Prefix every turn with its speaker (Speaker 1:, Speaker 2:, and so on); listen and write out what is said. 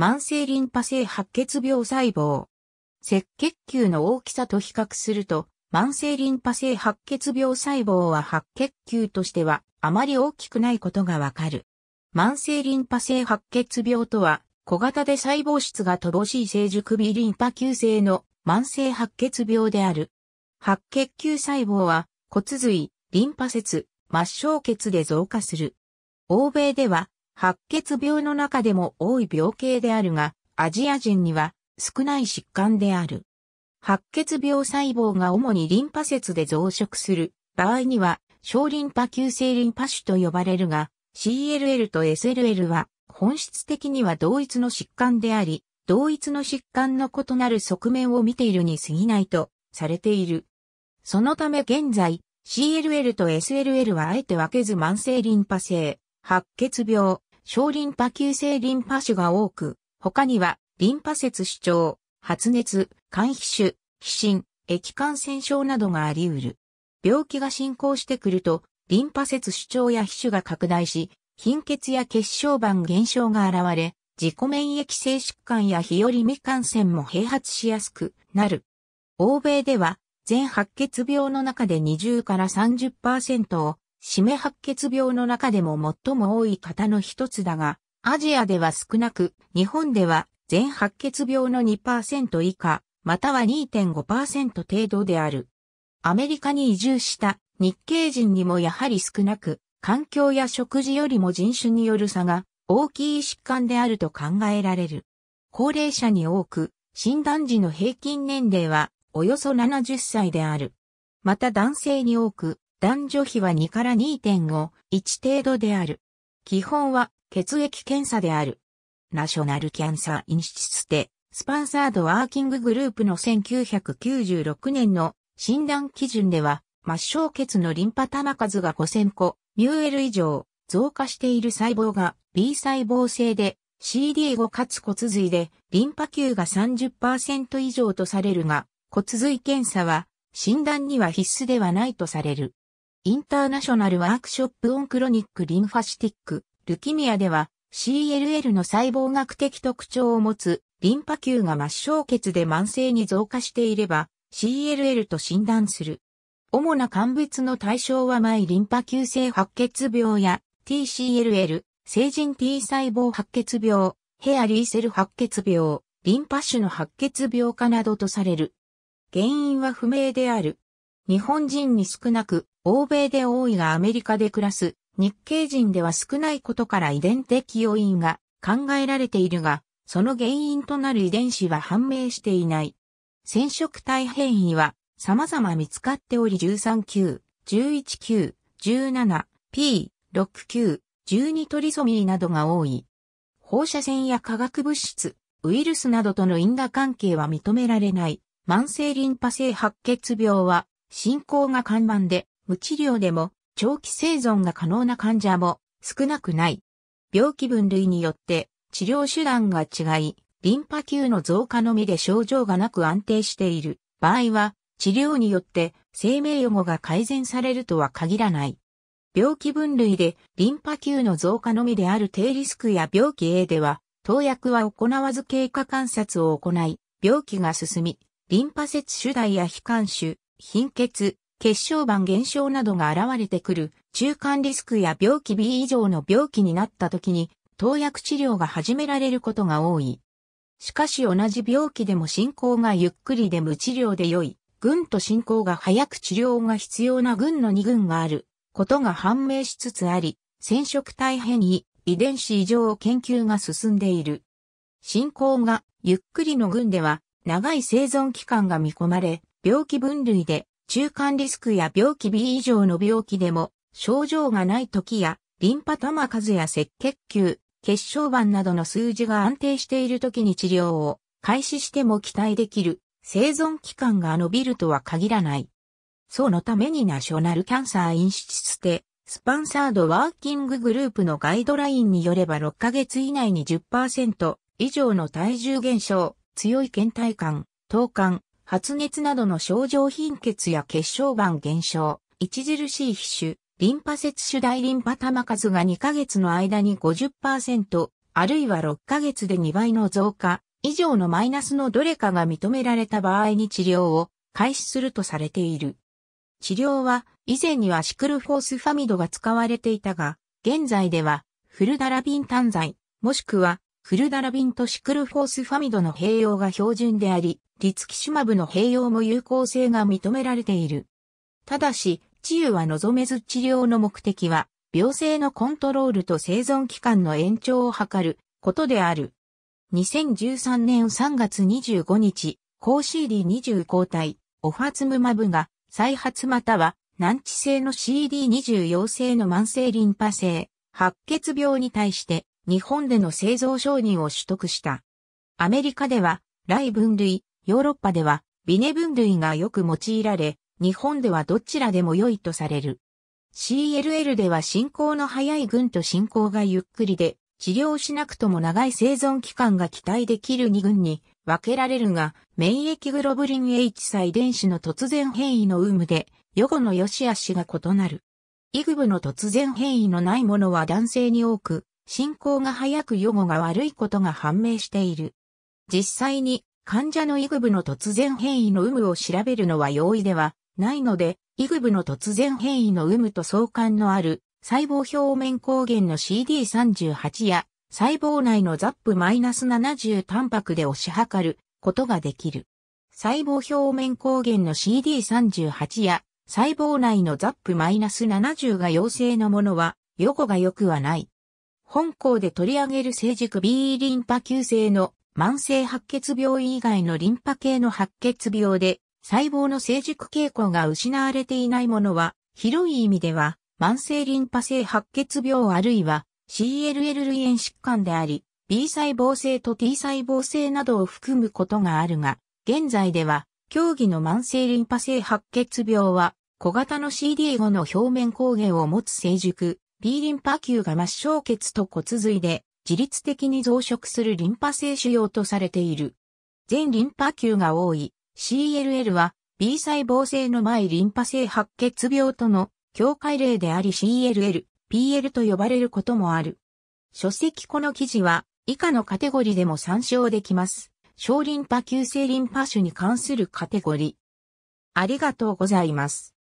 Speaker 1: 慢性リンパ性白血病細胞。赤血球の大きさと比較すると、慢性リンパ性白血病細胞は白血球としてはあまり大きくないことがわかる。慢性リンパ性白血病とは、小型で細胞質が乏しい成熟微リンパ球性の慢性白血病である。白血球細胞は骨髄、リンパ節、末梢血で増加する。欧米では白血病の中でも多い病形であるが、アジア人には少ない疾患である。白血病細胞が主にリンパ節で増殖する場合には、小リンパ急性リンパ腫と呼ばれるが、CLL と SLL は本質的には同一の疾患であり、同一の疾患の異なる側面を見ているに過ぎないとされている。そのため現在、CLL と SLL はあえて分けず慢性リンパ性、白血病、小リンパ球性リンパ腫が多く、他には、リンパ節主張、発熱、肝皮腫、皮疹、液感染症などがあり得る。病気が進行してくると、リンパ節主張や皮腫が拡大し、貧血や血小板減少が現れ、自己免疫性疾患や日和未感染も併発しやすくなる。欧米では、全白血病の中で20から30%を締め白血病の中でも最も多い方の一つだが、アジアでは少なく、日本では全白血病の2%以下、または2.5%程度である。アメリカに移住した日系人にもやはり少なく、環境や食事よりも人種による差が大きい疾患であると考えられる。高齢者に多く、診断時の平均年齢はおよそ70歳である。また男性に多く、男女比は2から2.5、1程度である。基本は血液検査である。ナショナルキャンサーインシステ、スパンサードワーキンググループの1996年の診断基準では、末梢血のリンパ玉数が5000個、ミューエル以上、増加している細胞が B 細胞性で CD5 かつ骨髄でリンパ球が30%以上とされるが、骨髄検査は診断には必須ではないとされる。インターナショナルワークショップオンクロニックリンファシティック、ルキミアでは CLL の細胞学的特徴を持つリンパ球が末梢血で慢性に増加していれば CLL と診断する。主な鑑別の対象はマイリンパ球性白血病や TCLL、成人 T 細胞白血病、ヘアリーセル白血病、リンパ腫の白血病化などとされる。原因は不明である。日本人に少なく、欧米で多いがアメリカで暮らす日系人では少ないことから遺伝的要因が考えられているが、その原因となる遺伝子は判明していない。染色体変異は様々見つかっており 13q、11q、17p、6q、12トリソミーなどが多い。放射線や化学物質、ウイルスなどとの因果関係は認められない。慢性リンパ性白血病は進行が緩慢で無治療でも長期生存が可能な患者も少なくない。病気分類によって治療手段が違い、リンパ球の増加のみで症状がなく安定している場合は、治療によって生命予後が改善されるとは限らない。病気分類でリンパ球の増加のみである低リスクや病気 A では、投薬は行わず経過観察を行い、病気が進み、リンパ節主題や非肝腫、貧血、血小板減少などが現れてくる中間リスクや病気 B 以上の病気になった時に投薬治療が始められることが多い。しかし同じ病気でも進行がゆっくりで無治療で良い、群と進行が早く治療が必要な群の2群があることが判明しつつあり、染色体変異、遺伝子異常を研究が進んでいる。進行がゆっくりの群では長い生存期間が見込まれ、病気分類で中間リスクや病気 B 以上の病気でも症状がない時やリンパ玉数や赤血球、血小板などの数字が安定している時に治療を開始しても期待できる生存期間が伸びるとは限らない。そのためにナショナルキャンサーインシステ、スパンサードワーキンググループのガイドラインによれば6ヶ月以内に10%以上の体重減少、強い倦怠感、等感、発熱などの症状貧血や血小板減少、著しい皮腫、リンパ節主大リンパ玉数が2ヶ月の間に50%、あるいは6ヶ月で2倍の増加、以上のマイナスのどれかが認められた場合に治療を開始するとされている。治療は以前にはシクルフォースファミドが使われていたが、現在ではフルダラビン単剤、もしくはフルダラビンとシクルフォースファミドの併用が標準であり、リツキシュマブの併用も有効性が認められている。ただし、治癒は望めず治療の目的は、病性のコントロールと生存期間の延長を図ることである。2013年3月25日、高 CD20 抗体、オファツムマブが再発または難治性の CD20 陽性の慢性リンパ性、白血病に対して日本での製造承認を取得した。アメリカでは、イ分類、ヨーロッパでは、ビネ分類がよく用いられ、日本ではどちらでも良いとされる。CLL では進行の早い群と進行がゆっくりで、治療しなくとも長い生存期間が期待できる2群に分けられるが、免疫グロブリン H 細電子の突然変異の有無で、予後の良し悪しが異なる。イグブの突然変異のないものは男性に多く、進行が早く予後が悪いことが判明している。実際に患者のイグ部の突然変異の有無を調べるのは容易ではないので、イグ部の突然変異の有無と相関のある細胞表面抗原の CD38 や細胞内の ZAP-70 タンパクで押し量ることができる。細胞表面抗原の CD38 や細胞内の ZAP-70 が陽性のものは、予後が良くはない。本校で取り上げる成熟 B リンパ球性の慢性白血病以外のリンパ系の白血病で細胞の成熟傾向が失われていないものは広い意味では慢性リンパ性白血病あるいは CLL 類炎疾患であり B 細胞性と T 細胞性などを含むことがあるが現在では競技の慢性リンパ性白血病は小型の CD5 の表面抗原を持つ成熟 B リンパ球が末梢血と骨髄で自律的に増殖するリンパ性腫瘍とされている。全リンパ球が多い CLL は B 細胞性の前リンパ性白血病との境界例であり CLL、PL と呼ばれることもある。書籍この記事は以下のカテゴリでも参照できます。小リンパ球性リンパ腫に関するカテゴリ。ありがとうございます。